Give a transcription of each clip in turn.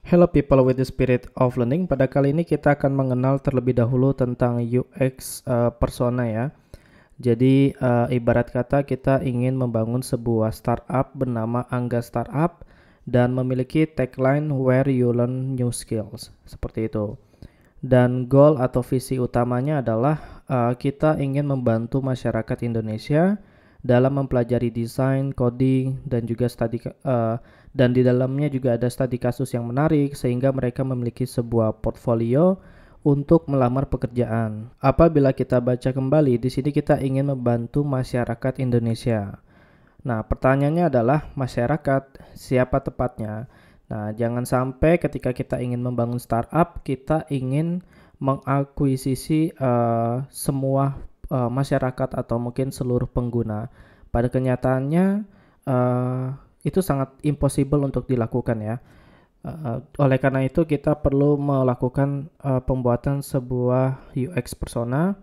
Hello people with the spirit of learning. Pada kali ini kita akan mengenal terlebih dahulu tentang UX uh, eh, persona ya. Jadi uh, ibarat kata kita ingin membangun sebuah startup bernama Angga Startup dan memiliki tagline where you learn new skills. Seperti itu dan goal atau visi utamanya adalah uh, kita ingin membantu masyarakat Indonesia dalam mempelajari desain, coding, dan juga studi uh, dan di dalamnya juga ada studi kasus yang menarik sehingga mereka memiliki sebuah portfolio untuk melamar pekerjaan. Apabila kita baca kembali, di sini kita ingin membantu masyarakat Indonesia. Nah, pertanyaannya adalah masyarakat siapa tepatnya? Nah, jangan sampai ketika kita ingin membangun startup, kita ingin mengakuisisi uh, semua uh, masyarakat atau mungkin seluruh pengguna. Pada kenyataannya, uh, itu sangat impossible untuk dilakukan ya. Uh, oleh karena itu kita perlu melakukan uh, pembuatan sebuah UX persona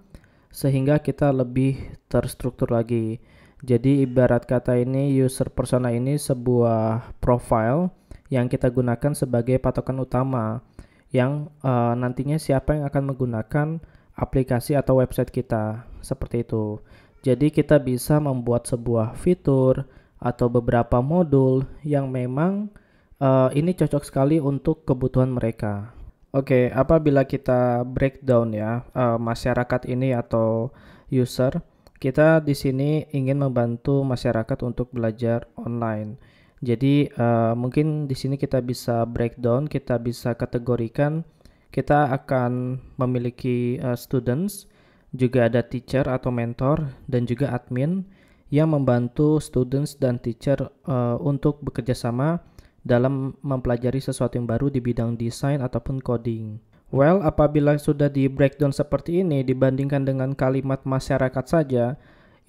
sehingga kita lebih terstruktur lagi. Jadi ibarat kata ini user persona ini sebuah profile yang kita gunakan sebagai patokan utama yang uh, nantinya siapa yang akan menggunakan aplikasi atau website kita seperti itu. Jadi kita bisa membuat sebuah fitur atau beberapa modul yang memang uh, ini cocok sekali untuk kebutuhan mereka. Oke, okay, apabila kita breakdown ya uh, masyarakat ini atau user, kita di sini ingin membantu masyarakat untuk belajar online jadi uh, mungkin di sini kita bisa breakdown, kita bisa kategorikan. Kita akan memiliki uh, students, juga ada teacher atau mentor dan juga admin yang membantu students dan teacher uh, untuk bekerja sama dalam mempelajari sesuatu yang baru di bidang desain ataupun coding. Well, apabila sudah di breakdown seperti ini dibandingkan dengan kalimat masyarakat saja,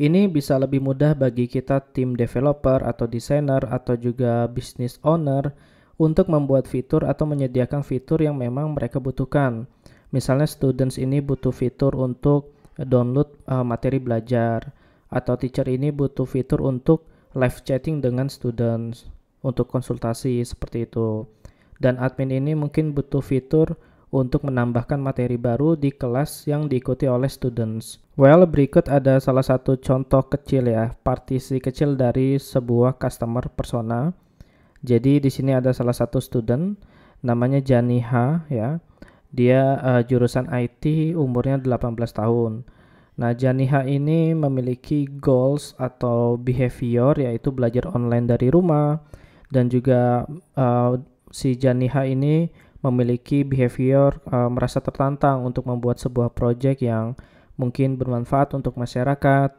ini bisa lebih mudah bagi kita tim developer atau desainer atau juga business owner untuk membuat fitur atau menyediakan fitur yang memang mereka butuhkan. Misalnya students ini butuh fitur untuk download uh, materi belajar atau teacher ini butuh fitur untuk live chatting dengan students untuk konsultasi seperti itu. Dan admin ini mungkin butuh fitur untuk menambahkan materi baru di kelas yang diikuti oleh students. Well, berikut ada salah satu contoh kecil ya, partisi kecil dari sebuah customer persona. Jadi di sini ada salah satu student namanya Janiha ya. Dia uh, jurusan IT, umurnya 18 tahun. Nah, Janiha ini memiliki goals atau behavior yaitu belajar online dari rumah dan juga uh, si Janiha ini memiliki behavior uh, merasa tertantang untuk membuat sebuah proyek yang mungkin bermanfaat untuk masyarakat,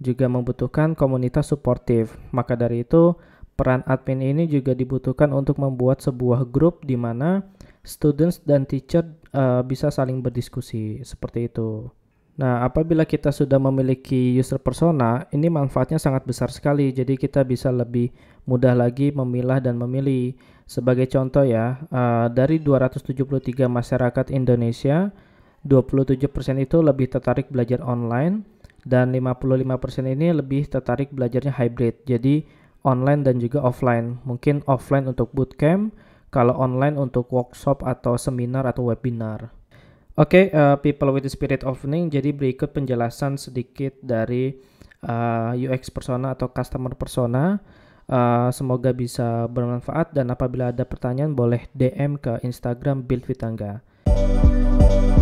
juga membutuhkan komunitas suportif. Maka dari itu, peran admin ini juga dibutuhkan untuk membuat sebuah grup di mana students dan teacher uh, bisa saling berdiskusi seperti itu. Nah, apabila kita sudah memiliki user persona, ini manfaatnya sangat besar sekali. Jadi kita bisa lebih mudah lagi memilah dan memilih sebagai contoh ya, eh, dari 273 masyarakat Indonesia, 27% itu lebih tertarik belajar online dan 55% ini lebih tertarik belajarnya hybrid. Jadi online dan juga offline. Mungkin offline untuk bootcamp, kalau online untuk workshop atau seminar atau webinar. Oke, okay, uh, eh, people with the spirit of learning. Jadi berikut penjelasan sedikit dari uh, eh, UX persona atau customer persona Eh, semoga bisa bermanfaat dan apabila ada pertanyaan boleh DM ke Instagram Build you